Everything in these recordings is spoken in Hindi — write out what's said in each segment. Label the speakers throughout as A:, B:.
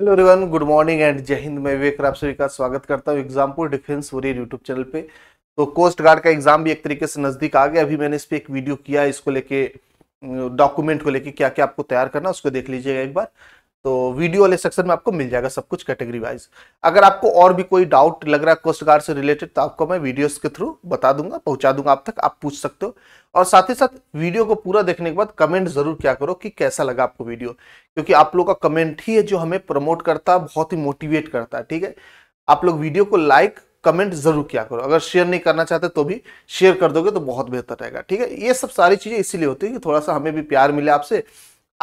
A: हेलो रिवन गुड मॉर्निंग एंड जय हिंद मैं विवेक आप सभी का स्वागत करता हूँ Exampur defence warrior YouTube channel पे तो कोस्ट गार्ड का एग्जाम भी एक तरीके से नज़दीक आ गया अभी मैंने इस पर एक वीडियो किया इसको लेके डॉक्यूमेंट को लेके क्या क्या आपको तैयार करना उसको देख लीजिएगा एक बार तो वीडियो वाले सेक्शन में आपको मिल जाएगा सब कुछ कैटेगरी वाइज अगर आपको और भी कोई डाउट लग रहा है कोस्ट गार्ड से रिलेटेड तो आपको मैं वीडियोस के थ्रू बता दूंगा पहुंचा दूंगा आप तक आप पूछ सकते हो और साथ ही साथ वीडियो को पूरा देखने के बाद कमेंट जरूर क्या करो कि कैसा लगा आपको वीडियो क्योंकि आप लोग का कमेंट ही है जो हमें प्रमोट करता है बहुत ही मोटिवेट करता है ठीक है आप लोग वीडियो को लाइक कमेंट जरूर क्या करो अगर शेयर नहीं करना चाहते तो भी शेयर कर दोगे तो बहुत बेहतर रहेगा ठीक है ये सब सारी चीज़ें इसीलिए होती है कि थोड़ा सा हमें भी प्यार मिले आपसे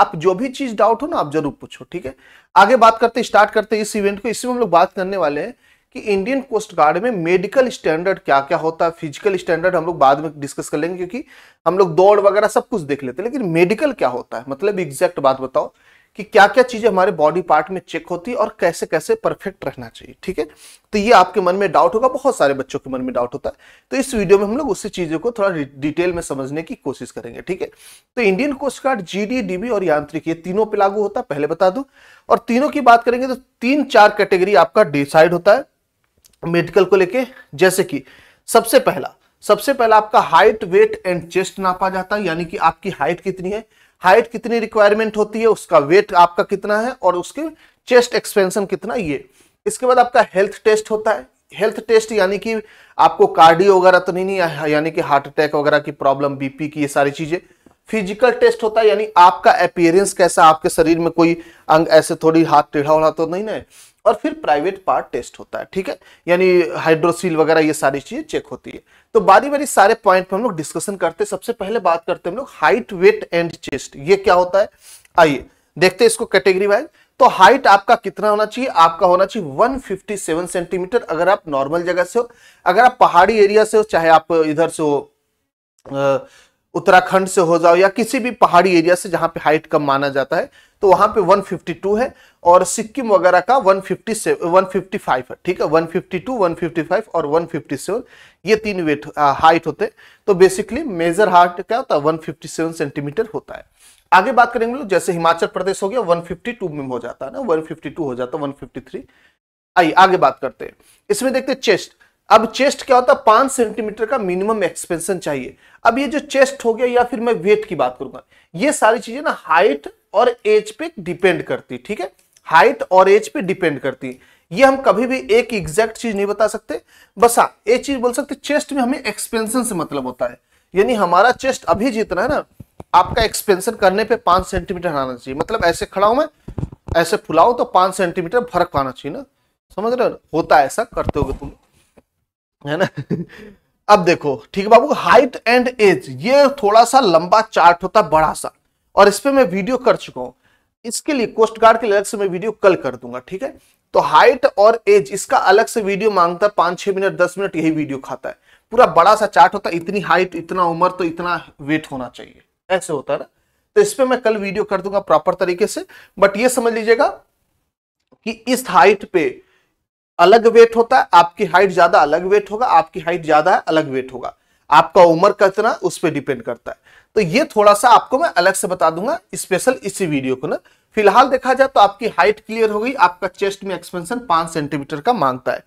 A: आप जो भी चीज डाउट हो ना आप जरूर पूछो ठीक है आगे बात करते स्टार्ट करते इस इवेंट को इसमें हम लोग बात करने वाले हैं कि इंडियन कोस्ट गार्ड में मेडिकल स्टैंडर्ड क्या क्या होता है फिजिकल स्टैंडर्ड हम लोग बाद में डिस्कस कर लेंगे क्योंकि हम लोग दौड़ वगैरह सब कुछ देख लेते हैं लेकिन मेडिकल क्या होता है मतलब एग्जैक्ट बात बताओ कि क्या क्या चीजें हमारे बॉडी पार्ट में चेक होती है और कैसे कैसे परफेक्ट रहना चाहिए ठीक है तो ये आपके मन में डाउट होगा बहुत सारे बच्चों के मन में डाउट होता है तो इस वीडियो में हम लोग उसी चीजों को थोड़ा डिटेल में समझने की कोशिश करेंगे ठीक है तो Indian coast guard GD DB और यांत्रिक ये तीनों पे लागू होता है पहले बता दू और तीनों की बात करेंगे तो तीन चार कैटेगरी आपका डिसाइड होता है मेडिकल को लेके जैसे कि सबसे पहला सबसे पहला आपका हाइट वेट एंड चेस्ट नापा जाता है यानी कि आपकी हाइट कितनी है हाइट कितनी रिक्वायरमेंट होती है उसका वेट आपका कितना है और उसके चेस्ट एक्सपेंशन कितना ये इसके बाद आपका हेल्थ टेस्ट होता है हेल्थ टेस्ट यानी कि आपको कार्डियो वगैरह तो नहीं, नहीं यानी कि हार्ट अटैक वगैरह की प्रॉब्लम बीपी की ये सारी चीजें फिजिकल टेस्ट होता है यानी आपका अपियरेंस कैसा आपके शरीर में कोई अंग ऐसे थोड़ी हाथ टेढ़ा उड़ा तो नहीं ना और फिर प्राइवेट पार्ट टेस्ट होता है ठीक है यानी हाइड्रोसील वगैरह ये सारी चीजें चेक होती है तो बारी बारी सारे पॉइंट पे हम लोग डिस्कशन करते हैं सबसे पहले बात करते हैं हम लोग हाइट वेट एंड चेस्ट ये क्या होता है आइए देखते हैं इसको कैटेगरी वाइज तो हाइट आपका कितना होना चाहिए आपका होना चाहिए 157 सेंटीमीटर अगर आप नॉर्मल जगह से हो अगर आप पहाड़ी एरिया से हो चाहे आप इधर से हो उत्तराखंड से हो जाओ या किसी भी पहाड़ी एरिया से जहाँ पे हाइट कम माना जाता है तो वहां पे 152 है और सिक्किम वगैरह का 150 155 है ठीक है 152 155 और 157 ये तीन वेट हाइट होते हैं तो बेसिकली मेजर हाइट क्या होता है 157 सेंटीमीटर होता है आगे बात करेंगे लोग जैसे हिमाचल प्रदेश हो गया 152 में हो जाता है ना 152 हो जाता है 153 आइए आगे बात करते हैं इसमें देखते हैं चेस्ट अब चेस्ट क्या होता है पांच सेंटीमीटर का मिनिमम एक्सपेंशन चाहिए अब ये जो चेस्ट हो गया या फिर मैं वेट की बात करूंगा ये सारी चीजें ना हाइट और एज पे डिपेंड करती ठीक है हाइट और एज पे डिपेंड करती ये हम कभी भी एक एग्जैक्ट चीज नहीं बता सकते बस हाँ एक चीज बोल सकते चेस्ट में हमें एक्सपेंशन से मतलब होता है यानी हमारा चेस्ट अभी जितना है ना आपका एक्सपेंशन करने पे पांच सेंटीमीटर आना चाहिए मतलब ऐसे खड़ा हूं मैं ऐसे फुलाऊ तो पांच सेंटीमीटर फर्क पाना चाहिए ना समझ रहे होता है ऐसा करते हो तुम है ना अब देखो ठीक है बाबू हाइट एंड एज ये थोड़ा सा लंबा चार्ट होता बड़ा सा और इस पर मैं वीडियो कर चुका हूं इसके लिए कोस्ट गार्ड के लिए अलग से मैं वीडियो कल कर दूंगा ठीक है तो हाइट और एज इसका अलग से वीडियो मांगता है पांच छह मिनट दस मिनट यही वीडियो खाता है पूरा बड़ा सा चार्ट होता है इतनी हाइट इतना उम्र तो इतना वेट होना चाहिए ऐसे होता है ना तो इस पर मैं कल वीडियो कर दूंगा प्रॉपर तरीके से बट ये समझ लीजिएगा कि इस हाइट पे अलग वेट होता है आपकी हाइट ज्यादा अलग वेट होगा आपकी हाइट ज्यादा है अलग वेट होगा आपका उम्र कितना उस पर डिपेंड करता है तो ये थोड़ा सा आपको मैं अलग से बता दूंगा स्पेशल इस इसी वीडियो को ना फिलहाल देखा जाए तो आपकी हाइट क्लियर हो गई आपका चेस्ट में एक्सपेंशन पांच सेंटीमीटर का मांगता है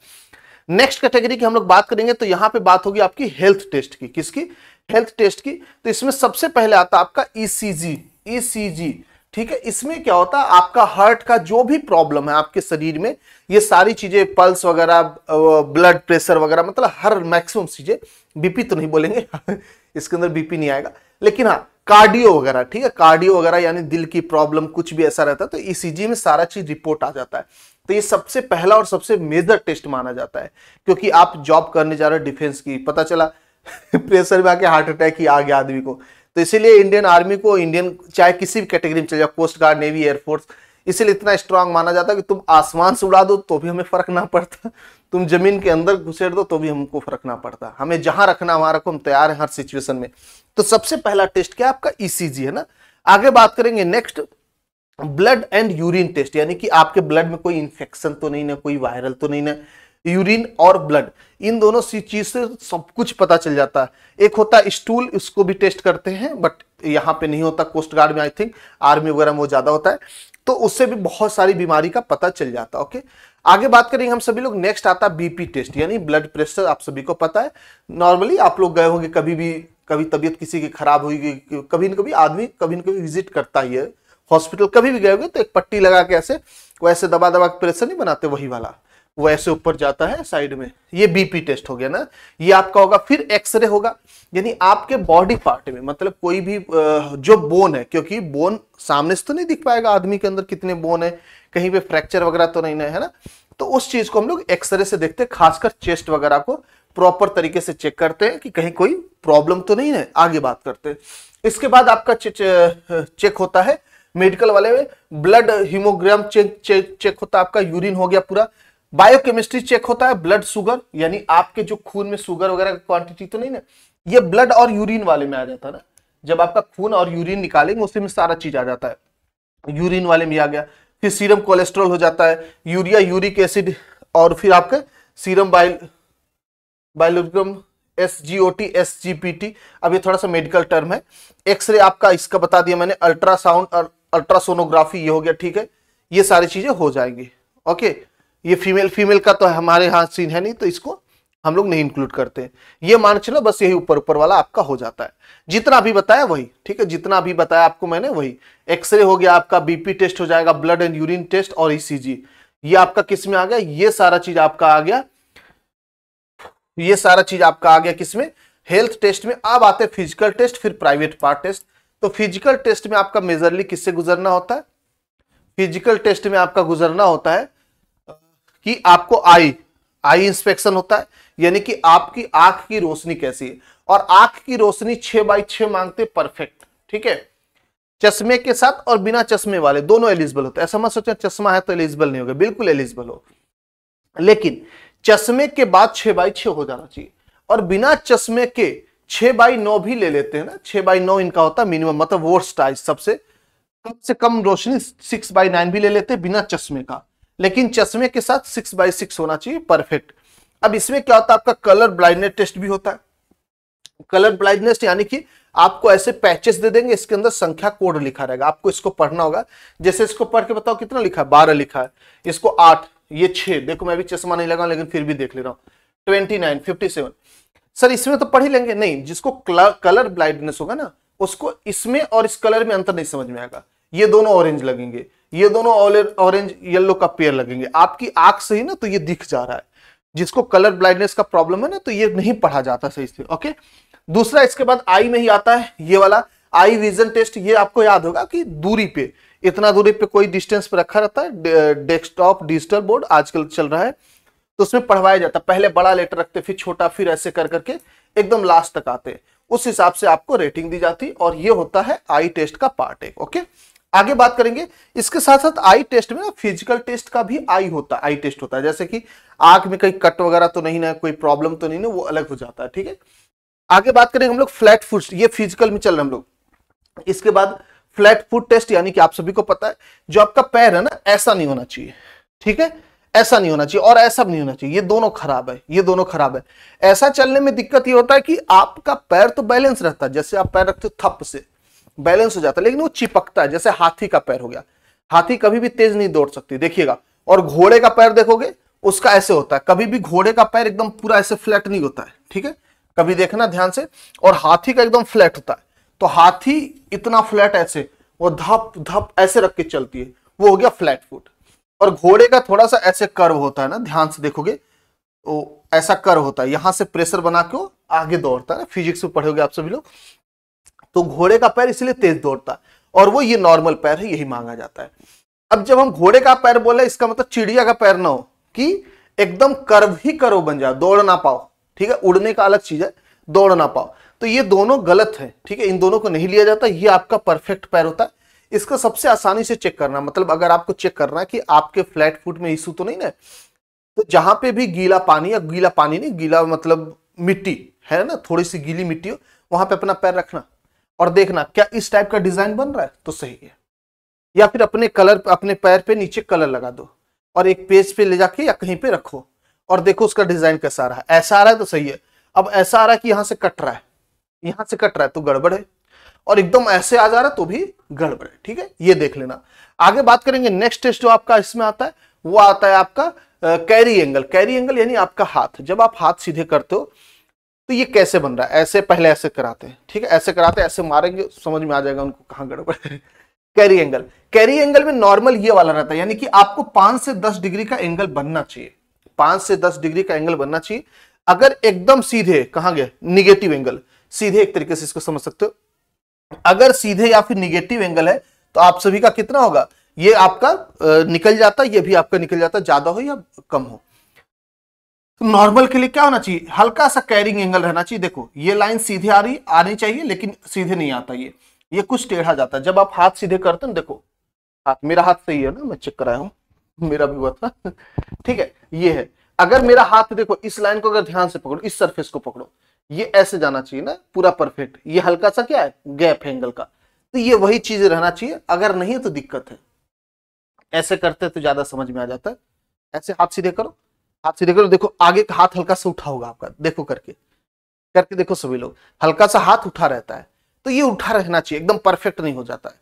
A: नेक्स्ट कैटेगरी की हम लोग बात करेंगे तो यहाँ पे बात होगी आपकी हेल्थ टेस्ट की किसकी हेल्थ टेस्ट की तो इसमें सबसे पहले आता आपका ईसीजी e ईसीजी ठीक है इसमें क्या होता है आपका हार्ट का जो भी प्रॉब्लम है आपके शरीर में ये सारी चीजें पल्स वगैरह ब्लड प्रेशर वगैरह मतलब हर मैक्सिमम चीजें बीपी तो नहीं बोलेंगे इसके अंदर बीपी नहीं आएगा लेकिन हाँ कार्डियो वगैरह ठीक है कार्डियो वगैरह यानी दिल की प्रॉब्लम कुछ भी ऐसा रहता है तो ईसीजी e में सारा चीज रिपोर्ट आ जाता है तो ये सबसे पहला और सबसे मेजर टेस्ट माना जाता है क्योंकि आप जॉब करने जा रहे हो डिफेंस की पता चला प्रेशर में आके हार्ट अटैक ही आ गया आदमी को तो इसीलिए इंडियन आर्मी को इंडियन चाहे किसी भी कैटेगरी में चले जाओ कोस्ट गार्ड नेवी एयरफोर्स इसीलिए इतना स्ट्रांग माना जाता है कि तुम आसमान से उड़ा दो तो भी हमें फर्क ना पड़ता तुम जमीन के अंदर घुसेड़ दो तो भी हमको फर्क ना पड़ता हमें जहां रखना वहां रखो हम तैयार हैं हर सिचुएशन में तो सबसे पहला टेस्ट क्या आपका ईसीजी e है ना आगे बात करेंगे next blood and urine test यानी कि आपके ब्लड में कोई इंफेक्शन तो नहीं ना कोई वायरल तो नहीं ना यूरिन और ब्लड इन दोनों चीज से सब कुछ पता चल जाता है एक होता है स्टूल इसको भी टेस्ट करते हैं बट यहाँ पे नहीं होता कोस्ट गार्ड में आई थिंक आर्मी वगैरह में वो ज्यादा होता है तो उससे भी बहुत सारी बीमारी का पता चल जाता है ओके आगे बात करेंगे हम सभी लोग नेक्स्ट आता है बीपी टेस्ट यानी ब्लड प्रेशर आप सभी को पता है नॉर्मली आप लोग गए होंगे कभी भी कभी तबीयत किसी की खराब हुई कभी न कभी आदमी कभी न कभी विजिट करता ही है हॉस्पिटल कभी भी गए होंगे तो एक पट्टी लगा के ऐसे वैसे दबा दबा के प्रेशर नहीं बनाते वही वाला वो ऐसे ऊपर जाता है साइड में ये बीपी टेस्ट हो गया ना ये आपका होगा फिर एक्सरे होगा यानी आपके बॉडी पार्ट में मतलब कोई भी जो बोन है क्योंकि बोन सामने से तो नहीं दिख पाएगा आदमी के अंदर कितने बोन है कहीं पे फ्रैक्चर वगैरह तो नहीं है ना तो उस चीज को हम लोग एक्सरे से देखते हैं खासकर चेस्ट वगैरह को प्रॉपर तरीके से चेक करते हैं कि कहीं कोई प्रॉब्लम तो नहीं है आगे बात करते हैं इसके बाद आपका चे, चे, चेक होता है मेडिकल वाले में ब्लड हीमोग्राम चेक चेक होता है आपका यूरिन हो गया पूरा बायोकेमिस्ट्री चेक होता है ब्लड शुगर यानी आपके जो खून में शुगर वगैरह का क्वांटिटी तो नहीं ना ये ब्लड और यूरिन वाले में आ जाता है ना जब आपका खून और यूरिन निकालेंगे उसी में सारा चीज आ जाता है यूरिन वाले में आ गया फिर सीरम कोलेस्ट्रोल हो जाता है यूरिया यूरिक एसिड और फिर आपके सीरम बाइल बायोलोजिकम S G O T S G P T अब ये थोड़ा सा मेडिकल टर्म है एक्सरे आपका इसका बता दिया मैंने अल्ट्रासाउंड और अल्ट्रासोनोग्राफी ये हो गया ठीक है ये सारी चीजें हो जाएंगी ओके ये फीमेल फीमेल का तो हमारे यहाँ सीन है नहीं तो इसको हम लोग नहीं इंक्लूड करते ये मान चलो बस यही ऊपर ऊपर वाला आपका हो जाता है जितना भी बताया वही ठीक है जितना भी बताया आपको मैंने वही एक्सरे हो गया आपका बीपी टेस्ट हो जाएगा ब्लड एंड यूरिन टेस्ट और ईसीजी e ये आपका किस में आ गया ये सारा चीज आपका आ गया ये सारा चीज आपका आ गया किसमें हेल्थ टेस्ट में अब आते हैं फिजिकल टेस्ट फिर प्राइवेट पार्ट टेस्ट तो फिजिकल टेस्ट में आपका मेजरली किससे गुजरना होता है फिजिकल टेस्ट में आपका गुजरना होता है कि आपको आई आई इंस्पेक्शन होता है यानी कि आपकी आंख की रोशनी कैसी है और आंख की रोशनी छह बाई छ मांगते परफेक्ट ठीक है चश्मे के साथ और बिना चश्मे वाले दोनों एलिजिबल होते हैं ऐसा मत सोचा चश्मा है तो एलिजिबल नहीं होगा बिल्कुल एलिजिबल हो लेकिन चश्मे के बाद छह बाई छह हो जाना चाहिए और बिना चश्मे के छह बाई नौ भी ले लेते हैं ना छह बाई नौ इनका होता मिनिमम मतलब वर्स्ट आइज सबसे कम से कम रोशनी सिक्स बाई नाइन भी ले लेते बिना चश्मे का लेकिन चश्मे के साथ सिक्स बाई सिक्स होना चाहिए परफेक्ट अब इसमें क्या होता है आपका कलर ब्लाइंडनेस टेस्ट भी होता है कलर ब्लाइंडनेस यानी कि आपको ऐसे पैचेस दे देंगे इसके अंदर संख्या कोड लिखा रहेगा आपको इसको पढ़ना होगा जैसे इसको पढ़ के बताओ कितना लिखा है बारह लिखा है इसको आठ ये छह देखो मैं भी चश्मा नहीं लगा लेकिन फिर भी देख ले रहा हूं twenty nine fifty seven sir इसमें तो पढ़ ही लेंगे नहीं जिसको कलर ब्लाइंडनेस होगा ना उसको इसमें और इस कलर में अंतर नहीं समझ में आएगा ये दोनों ऑरेंज लगेंगे ये दोनों ऑरेंज येलो का पेयर लगेंगे आपकी आंख से ही ना तो ये दिख जा रहा है जिसको कलर ब्लाइंडनेस का प्रॉब्लम है ना तो ये नहीं पढ़ा जाता सही से ओके दूसरा इसके बाद आई में ही आता है ये वाला आई विजन टेस्ट ये आपको याद होगा कि दूरी पे इतना दूरी पे कोई डिस्टेंस पे रखा रहता है डेस्कटॉप डिजिटल बोर्ड आजकल चल रहा है तो उसमें पढ़वाया जाता है पहले बड़ा लेटर रखते फिर छोटा फिर ऐसे कर करके एकदम लास्ट तक आते उस हिसाब से आपको रेटिंग दी जाती है और ये होता है आई टेस्ट का पार्ट एक ओके आगे बात करेंगे इसके साथ साथ आई टेस्ट में ना फिजिकल टेस्ट का भी आई होता है आई टेस्ट होता है जैसे कि आंख में कहीं कट वगैरह तो नहीं ना कोई प्रॉब्लम तो नहीं ना वो अलग हो जाता है ठीक है आगे बात करेंगे हम लोग फ्लैट फुट ये फिजिकल में चल रहे हम लोग इसके बाद फ्लैट फुट टेस्ट यानी कि आप सभी को पता है जो आपका पैर है ना ऐसा नहीं होना चाहिए ठीक है ऐसा नहीं होना चाहिए और ऐसा नहीं होना चाहिए ये दोनों खराब है ये दोनों खराब है ऐसा चलने में दिक्कत ये होता है कि आपका पैर तो बैलेंस रहता है जैसे आप पैर रखते हो थप से बैलेंस हो जाता है लेकिन वो चिपकता है जैसे हाथी का पैर हो गया हाथी कभी भी तेज नहीं दौड़ सकती देखिएगा और घोड़े का पैर देखोगे उसका ऐसे होता है कभी भी घोड़े का पैर एकदम पूरा ऐसे फ्लैट नहीं होता है ठीक है कभी देखना ध्यान से और हाथी का एकदम फ्लैट होता है तो हाथी इतना फ्लैट ऐसे वो धप धप ऐसे रख के चलती है वो हो गया फ्लैट फुट और घोड़े का थोड़ा सा ऐसे कर्व होता है ना ध्यान से देखोगे वो तो ऐसा कर्व होता है यहां से प्रेशर बना के आगे दौड़ता है फिजिक्स में पढ़ोगे आप सभी लोग तो घोड़े का पैर इसलिए तेज दौड़ता है और वो ये नॉर्मल पैर है यही मांगा जाता है अब जब हम घोड़े का पैर बोले इसका मतलब चिड़िया का पैर ना हो कि एकदम कर्व ही करो बन जाओ दौड़ ना पाओ ठीक है उड़ने का अलग चीज है दौड़ ना पाओ तो ये दोनों गलत है ठीक है इन दोनों को नहीं लिया जाता ये आपका परफेक्ट पैर होता है इसको सबसे आसानी से चेक करना मतलब अगर आपको चेक करना है कि आपके फ्लैट फुट में इशू तो नहीं ना तो जहां पे भी गीला पानी या गीला पानी नहीं गीला मतलब मिट्टी है ना थोड़ी सी गीली मिट्टी हो वहां पे अपना पैर रखना और देखना क्या इस टाइप का डिजाइन बन रहा है तो सही है या फिर अपने कलर अपने पैर पे नीचे कलर लगा दो और एक पेज पे ले जाके या कहीं पे रखो और देखो उसका डिजाइन कैसा आ रहा है ऐसा आ रहा है तो सही है अब ऐसा आ रहा है कि यहां से कट रहा है यहां से कट रहा है तो गड़बड़ है और एकदम ऐसे आ जा रहा है तो भी गड़बड़ है ठीक है ये देख लेना आगे बात करेंगे नेक्स्ट टेस्ट जो आपका इसमें आता है वो आता है आपका कैरी एंगल कैरी एंगल यानी आपका हाथ जब आप हाथ सीधे करते हो तो ये कैसे बन रहा है ऐसे पहले ऐसे कराते हैं ठीक है ऐसे कराते हैं ऐसे मारेंगे समझ में आ जाएगा उनको कहाँ गड़बड़ है कैरी एंगल कैरी एंगल में नॉर्मल ये वाला रहता है यानी कि आपको पांच से दस डिग्री का एंगल बनना चाहिए पांच से दस डिग्री का एंगल बनना चाहिए अगर एकदम सीधे कहा गया निगेटिव एंगल सीधे एक तरीके से इसको समझ सकते हो अगर सीधे या फिर निगेटिव एंगल है तो आप सभी का कितना होगा ये आपका निकल जाता ये भी आपका निकल जाता ज्यादा हो या कम हो नॉर्मल के लिए क्या होना चाहिए हल्का सा कैरिंग एंगल रहना चाहिए देखो ये लाइन सीधे आ रही आनी चाहिए लेकिन सीधे नहीं आता ये ये कुछ टेढ़ा जाता है जब आप हाथ सीधे करते हो देखो हाथ मेरा हाथ सही है ना मैं चेक कराया हूँ मेरा भी हुआ था ठीक है ये है अगर मेरा हाथ देखो इस लाइन को अगर ध्यान से पकड़ो इस सरफेस को पकड़ो ये ऐसे जाना चाहिए ना पूरा परफेक्ट ये हल्का सा क्या है गैप एंगल का तो ये वही चीज रहना चाहिए अगर नहीं तो दिक्कत है ऐसे करते तो ज्यादा समझ में आ जाता है ऐसे हाथ सीधे करो हाथ सीधे करो देखो आगे का हाथ हल्का सा उठा होगा आपका देखो करके करके देखो सभी लोग हल्का सा हाथ उठा रहता है तो ये उठा रहना चाहिए एकदम परफेक्ट नहीं हो जाता है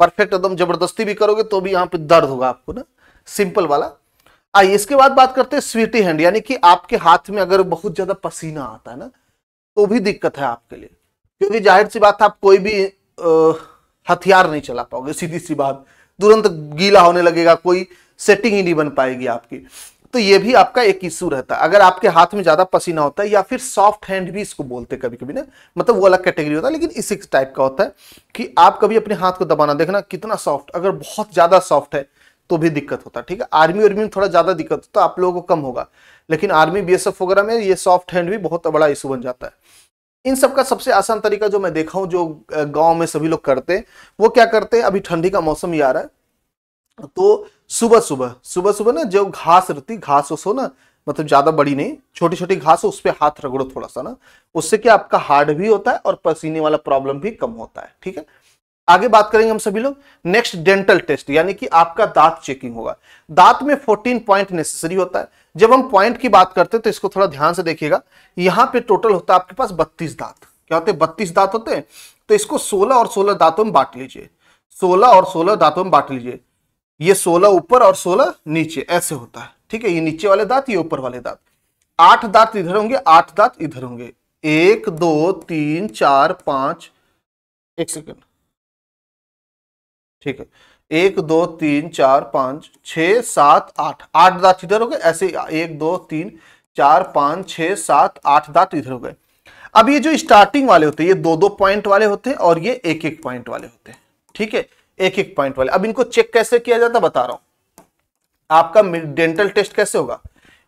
A: परफेक्ट एकदम जबरदस्ती भी करोगे तो भी यहाँ पे दर्द होगा आपको ना सिंपल वाला आइए इसके बाद बात करते हैं स्वीटी हैंड यानी कि आपके हाथ में अगर बहुत ज्यादा पसीना आता है ना तो भी दिक्कत है आपके लिए क्योंकि जाहिर सी बात है आप कोई भी हथियार नहीं चला पाओगे सीधी सी बात तुरंत गीला होने लगेगा कोई सेटिंग ही नहीं बन पाएगी आपकी तो ये भी आपका एक इशू रहता है अगर आपके हाथ में ज्यादा पसीना होता है या फिर सॉफ्ट हैंड भी इसको बोलते हैं कभी कभी ना मतलब वो अलग कैटेगरी होता है लेकिन इसी टाइप का होता है कि आप कभी अपने हाथ को दबाना देखना कितना सॉफ्ट अगर बहुत ज्यादा सॉफ्ट है तो भी दिक्कत होता है ठीक है आर्मी उर्मी में थोड़ा ज्यादा दिक्कत होता है तो आप लोगों को कम होगा लेकिन आर्मी बी वगैरह में ये सॉफ्ट हैंड भी बहुत बड़ा इशू बन जाता है इन सब का सबसे आसान तरीका जो मैं देखा हूँ जो गांव में सभी लोग करते हैं वो क्या करते हैं अभी ठंडी का मौसम ही आ रहा है तो सुबह सुबह सुबह सुबह ना जो घास रहती घास उस हो ना मतलब ज्यादा बड़ी नहीं छोटी छोटी घास हो उस पर हाथ रगड़ो थोड़ा सा ना उससे क्या आपका हार्ड भी होता है और पसीने वाला प्रॉब्लम भी कम होता है ठीक है आगे बात करेंगे हम सभी लोग नेक्स्ट डेंटल टेस्ट यानी कि आपका दांत चेकिंग होगा दांत में फोर्टीन पॉइंट नेसेसरी होता है जब हम पॉइंट की बात करते हैं तो इसको थोड़ा ध्यान से देखिएगा यहाँ पे टोटल होता है आपके पास बत्तीस दांत क्या होते हैं बत्तीस दांत होते हैं तो इसको सोलह और सोलह दांतों में बांट लीजिए सोलह और सोलह दांतों में बांट लीजिए ये सोलह ऊपर और सोलह नीचे ऐसे होता है ठीक है ये नीचे वाले दांत ये ऊपर वाले दांत आठ दांत इधर होंगे आठ दांत इधर होंगे एक दो तीन चार पांच एक सेकेंड ठीक है एक दो तीन चार पांच छ सात आठ आठ दांत इधर हो गए ऐसे एक दो तीन चार पांच छ सात आठ दांत इधर हो गए अब ये जो स्टार्टिंग वाले होते हैं ये दो दो पॉइंट वाले होते हैं और ये एक एक पॉइंट वाले होते हैं ठीक है एक एक पॉइंट वाले अब इनको चेक कैसे किया जाता बता रहा हूं आपका डेंटल टेस्ट कैसे होगा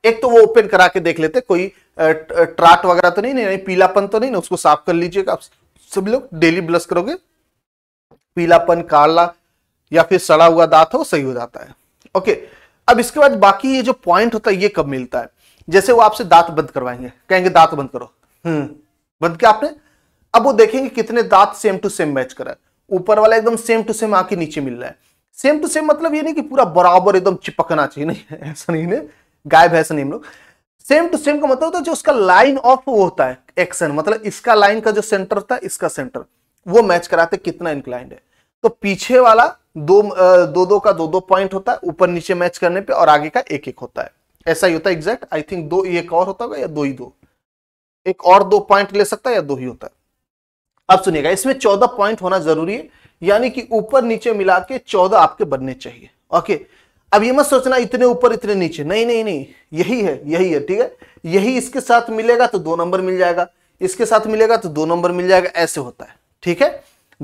A: एक तो वो ओपन करा के देख लेते कोई ट्राट वगैरह तो नहीं नहीं पीलापन तो नहीं ना उसको साफ कर लीजिएगा आप सब लोग डेली ब्लश करोगे पीलापन काला या फिर सड़ा हुआ दांत हो सही हो जाता है ओके अब इसके बाद बाकी ये जो पॉइंट होता है ये कब मिलता है जैसे वो आपसे दांत बंद करवाएंगे कहेंगे दांत बंद करो हम्म बंद किया आपने अब वो देखेंगे कितने दांत सेम टू सेम मैच कराए ऊपर वाला एकदम सेम टू सेम आके नीचे मिल रहा है सेम टू सेम मतलब ये नहीं कि पूरा बराबर एकदम चिपकना चाहिए नहीं ऐसा नहीं गाय भैंस नहीं हम लोग सेम टू सेम का मतलब होता है जो उसका लाइन ऑफ वो होता है एक्शन मतलब इसका लाइन का जो सेंटर होता है इसका सेंटर वो मैच कराते कितना इंक्लाइंड है तो पीछे वाला दो दो दो का दो दो पॉइंट होता है ऊपर नीचे मैच करने पे और आगे का एक एक होता है ऐसा ही होता है एग्जैक्ट आई थिंक दो एक और होता होगा या दो ही दो एक और दो पॉइंट ले सकता है या दो ही होता है अब सुनिएगा इसमें चौदह पॉइंट होना जरूरी है यानी कि ऊपर नीचे मिला के चौदह आपके बनने चाहिए ओके अब ये मत सोचना इतने ऊपर इतने नीचे नहीं नहीं नहीं यही है यही है ठीक है यही इसके साथ मिलेगा तो दो नंबर मिल जाएगा इसके साथ मिलेगा तो दो नंबर मिल जाएगा ऐसे होता है ठीक है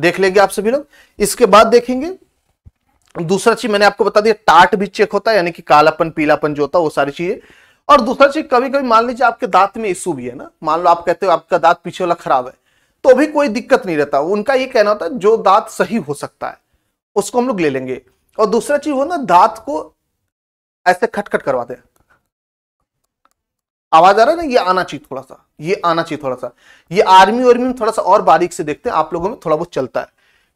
A: देख लेंगे आप सभी लोग इसके बाद देखेंगे दूसरा चीज मैंने आपको बता दिया टाट भी चेक होता है यानी कि कालापन पीलापन जो होता है वो सारी चीजें और दूसरा चीज कभी कभी मान लीजिए आपके दांत में इशू भी है ना मान लो आप कहते हो आपका दांत पीछे वाला खराब है तो भी कोई दिक्कत नहीं रहता उनका ये कहना होता है जो दांत सही हो सकता है उसको हम लोग ले लेंगे और दूसरा चीज वो ना दांत को ऐसे खटखट करवा दें आवाज आ रहा है ना ये आना चाहिए थोड़ा सा ये आना चाहिए थोड़ा सा ये आर्मी वर्मी में थोड़ा सा और बारीक से देखते हैं आप लोगों में थोड़ा बहुत चलता है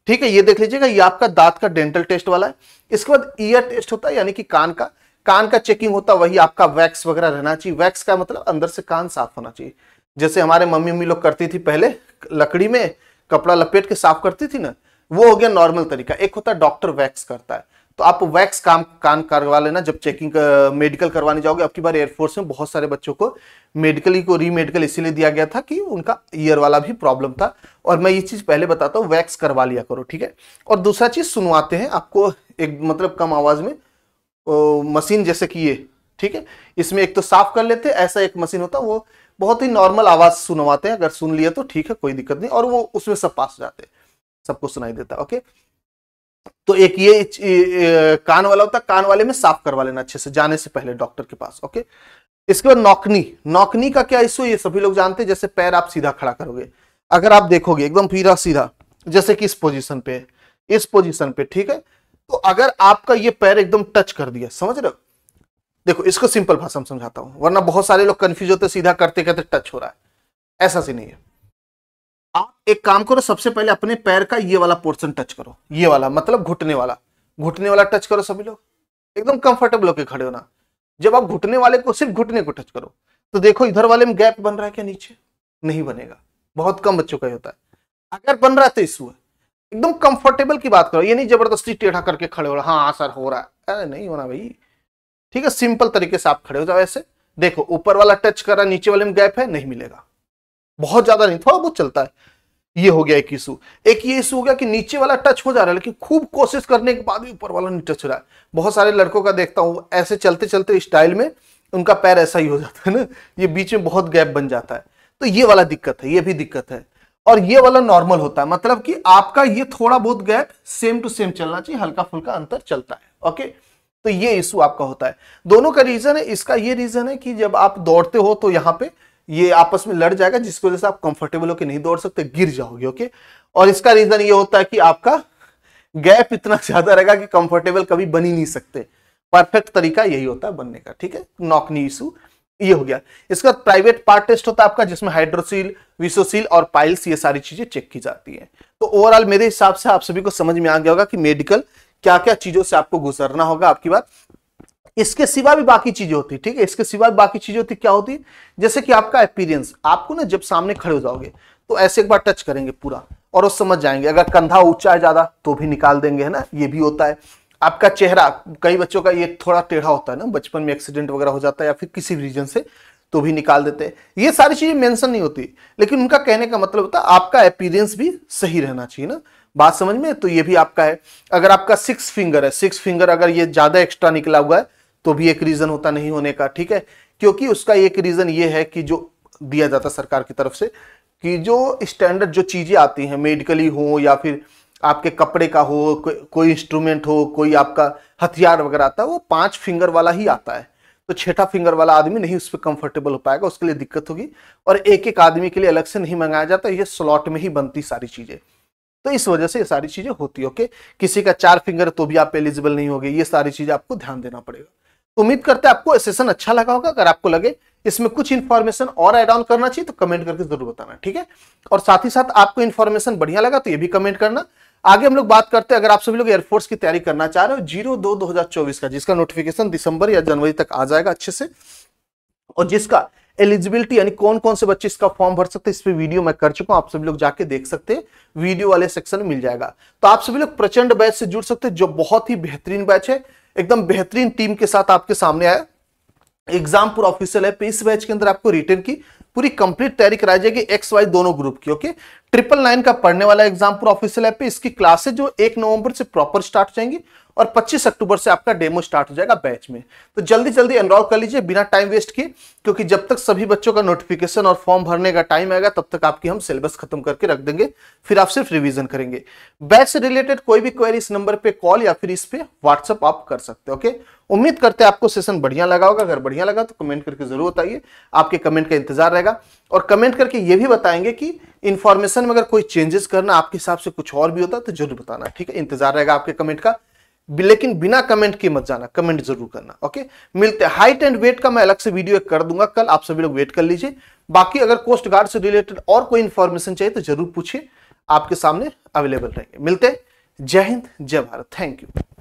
A: ठीक है ये देख लीजिएगा ये आपका दांत का डेंटल टेस्ट वाला है इसके बाद ईयर टेस्ट होता है यानी कि कान का कान का चेकिंग होता है वही आपका वैक्स वगैरह रहना चाहिए वैक्स का मतलब अंदर से कान साफ होना चाहिए जैसे हमारे मम्मी मम्मी लोग करती थी पहले लकड़ी में कपड़ा लपेट के साफ करती थी ना वो हो गया नॉर्मल तरीका एक होता है डॉक्टर वैक्स करता है तो आप वैक्स काम कान करवा लेना जब चेकिंग मेडिकल करवाने जाओगे अब की बार एयरफोर्स में बहुत सारे बच्चों को मेडिकल ही को रीमेडिकल इसीलिए दिया गया था कि उनका ईयर वाला भी प्रॉब्लम था और मैं ये चीज पहले बताता हूँ वैक्स करवा लिया करो ठीक है और दूसरा चीज सुनवाते हैं आपको एक मतलब कम आवाज में ओ, मशीन जैसे कि ये ठीक है इसमें एक तो साफ कर लेते ऐसा एक मशीन होता वो बहुत ही नॉर्मल आवाज सुनवाते हैं अगर सुन लिए तो ठीक है कोई दिक्कत नहीं और वो उसमें सब पास हो जाते सबको सुनाई देता ओके तो एक ये, कान वाला होता कान वाले में साफ करवा लेना अच्छे से जाने से पहले डॉक्टर के पास ओके इसके बाद नौकनी नौकनी का क्या इश्यू ये सभी लोग जानते हैं जैसे पैर आप सीधा खड़ा करोगे अगर आप देखोगे एकदम पीरा सीधा जैसे कि इस पोजीशन पे इस पोजीशन पे ठीक है तो अगर आपका ये पैर एकदम टच कर दिया समझ रहे हो देखो इसको सिंपल भाषा में समझाता हूँ वरना बहुत सारे लोग कंफ्यूज होते सीधा करते करते टच हो रहा है ऐसा सी नहीं है आप एक काम करो सबसे पहले अपने पैर का ये वाला पोर्शन टच करो ये वाला मतलब घुटने वाला घुटने वाला टच करो सभी लोग एकदम कंफर्टेबल होके खड़े होना जब आप घुटने वाले को सिर्फ घुटने को टच करो तो देखो इधर वाले में गैप बन रहा है क्या नीचे नहीं बनेगा बहुत कम बच्चों का होता है अगर बन रहा है तो इशू है एकदम कंफर्टेबल की बात करो ये नहीं जबरदस्ती टेढ़ा करके खड़े हो रहा हाँ, हाँ सर हो रहा है अरे नहीं होना भाई ठीक है सिंपल तरीके से आप खड़े हो जाओ ऐसे देखो ऊपर वाला टच कर रहा है नीचे वाले में गैप है नहीं मिलेगा बहुत ज्यादा नहीं थोड़ा बहुत चलता है ये हो गया एक इशू एक ये इशू हो गया कि नीचे वाला टच हो जा रहा है लेकिन खूब कोशिश करने के बाद भी ऊपर वाला नहीं टच हो रहा है बहुत सारे लड़कों का देखता हूं ऐसे चलते चलते स्टाइल में उनका पैर ऐसा ही हो जाता है ना ये बीच में बहुत गैप बन जाता है तो ये वाला दिक्कत है ये भी दिक्कत है और ये वाला नॉर्मल होता है मतलब कि आपका ये थोड़ा बहुत गैप सेम टू सेम चलना चाहिए हल्का फुल्का अंतर चलता है ओके तो ये इशू आपका होता है दोनों का रीजन है इसका ये रीजन है कि जब आप दौड़ते हो तो यहाँ पे ये आपस में लड़ जाएगा जिसकी वजह से आप कंफर्टेबल होकर नहीं दौड़ सकते गिर जाओगे ओके और इसका रीजन ये होता है कि आपका गैप इतना ज्यादा रहेगा कि कंफर्टेबल कभी बन ही नहीं सकते परफेक्ट तरीका यही होता है बनने का ठीक है नॉकनी इशू ये हो गया इसका प्राइवेट पार्ट टेस्ट होता है आपका जिसमें हाइड्रोसील विशोसील और पाइल्स ये सारी चीजें चेक की जाती है तो ओवरऑल मेरे हिसाब से आप सभी को समझ में आ गया होगा कि मेडिकल क्या क्या चीजों से आपको गुजरना होगा आपकी बात इसके सिवा भी बाकी चीजें होती ठीक है इसके सिवा भी बाकी चीजें होती क्या होती जैसे कि आपका अपीरियंस आपको ना जब सामने खड़े हो जाओगे तो ऐसे एक बार टच करेंगे पूरा और वो समझ जाएंगे अगर कंधा ऊंचा है ज्यादा तो भी निकाल देंगे है ना ये भी होता है आपका चेहरा कई बच्चों का ये थोड़ा टेढ़ा होता है ना बचपन में एक्सीडेंट वगैरह हो जाता है या फिर किसी भी रीजन से तो भी निकाल देते हैं ये सारी चीजें मेंशन नहीं होती लेकिन उनका कहने का मतलब होता है आपका अपीरियंस भी सही रहना चाहिए ना बात समझ में तो ये भी आपका है अगर आपका सिक्स फिंगर है सिक्स फिंगर अगर ये ज्यादा एक्स्ट्रा निकला हुआ है तो भी एक रीजन होता नहीं होने का ठीक है क्योंकि उसका एक रीजन ये है कि जो दिया जाता सरकार की तरफ से कि जो स्टैंडर्ड जो चीजें आती हैं मेडिकली हो या फिर आपके कपड़े का हो को, कोई इंस्ट्रूमेंट हो कोई आपका हथियार वगैरह आता है वो पांच फिंगर वाला ही आता है तो छठा फिंगर वाला आदमी नहीं उस पर कंफर्टेबल हो पाएगा उसके लिए दिक्कत होगी और एक एक आदमी के लिए अलग से नहीं मंगाया जाता ये स्लॉट में ही बनती सारी चीजें तो इस वजह से ये सारी चीजें होती है ओके किसी का चार फिंगर तो भी आप एलिजिबल नहीं होगी ये सारी चीजें आपको ध्यान देना पड़ेगा तो उम्मीद करते हैं आपको सेशन अच्छा लगा होगा अगर आपको लगे इसमें कुछ इन्फॉर्मेशन और एड ऑन करना चाहिए तो कमेंट करके जरूर बताना ठीक है और साथ ही साथ आपको इन्फॉर्मेशन बढ़िया लगा तो ये भी कमेंट करना आगे हम लोग बात करते हैं अगर आप सभी लोग एयरफोर्स की तैयारी करना चाह रहे हो जीरो दो दो हजार चौबीस का जिसका नोटिफिकेशन दिसंबर या जनवरी तक आ जाएगा अच्छे से और जिसका एलिजिबिलिटी यानी कौन कौन से बच्चे इसका फॉर्म भर सकते हैं इस पर वीडियो मैं कर चुका हूं आप सभी लोग जाके देख सकते हैं वीडियो वाले सेक्शन में मिल जाएगा तो आप सभी लोग प्रचंड बैच से जुड़ सकते हैं जो बहुत ही बेहतरीन बैच है एकदम बेहतरीन टीम के साथ आपके सामने आया एग्जामपुर ऑफिशियल है इस बैच के अंदर आपको रिटर्न की पूरी कंप्लीट तैयारी कराई जाएगी एक्स वाई दोनों ग्रुप की ओके ट्रिपल नाइन का पढ़ने वाला एग्जामपुर ऑफिशियल है पे इसकी क्लासेज जो एक नवंबर से प्रॉपर स्टार्ट हो जाएंगी और 25 अक्टूबर से आपका डेमो स्टार्ट हो जाएगा बैच में तो जल्दी जल्दी एनरोल कर लीजिए बिना टाइम वेस्ट किए क्योंकि जब तक सभी बच्चों का नोटिफिकेशन और फॉर्म भरने का टाइम आएगा तब तक आपकी हम सिलेबस खत्म करके रख देंगे फिर आप सिर्फ रिविजन करेंगे बैच से रिलेटेड कोई भी क्वेरी इस नंबर पर कॉल या फिर इस पर व्हाट्सअप आप कर सकते हो ओके उम्मीद करते हैं आपको सेशन बढ़िया लगा होगा अगर बढ़िया लगा तो कमेंट करके जरूर बताइए आपके कमेंट का इंतजार रहेगा और कमेंट करके ये भी बताएंगे कि इन्फॉर्मेशन में अगर कोई चेंजेस करना आपके हिसाब से कुछ और भी होता है तो जरूर बताना ठीक है इंतजार रहेगा आपके कमेंट का लेकिन बिना कमेंट के मत जाना कमेंट जरूर करना ओके मिलते हैं हाइट एंड वेट का मैं अलग से वीडियो एक कर दूंगा कल आप सभी लोग वेट कर लीजिए बाकी अगर कोस्ट गार्ड से रिलेटेड और कोई इंफॉर्मेशन चाहिए तो जरूर पूछिए आपके सामने अवेलेबल रहेंगे मिलते जय हिंद जय भारत थैंक यू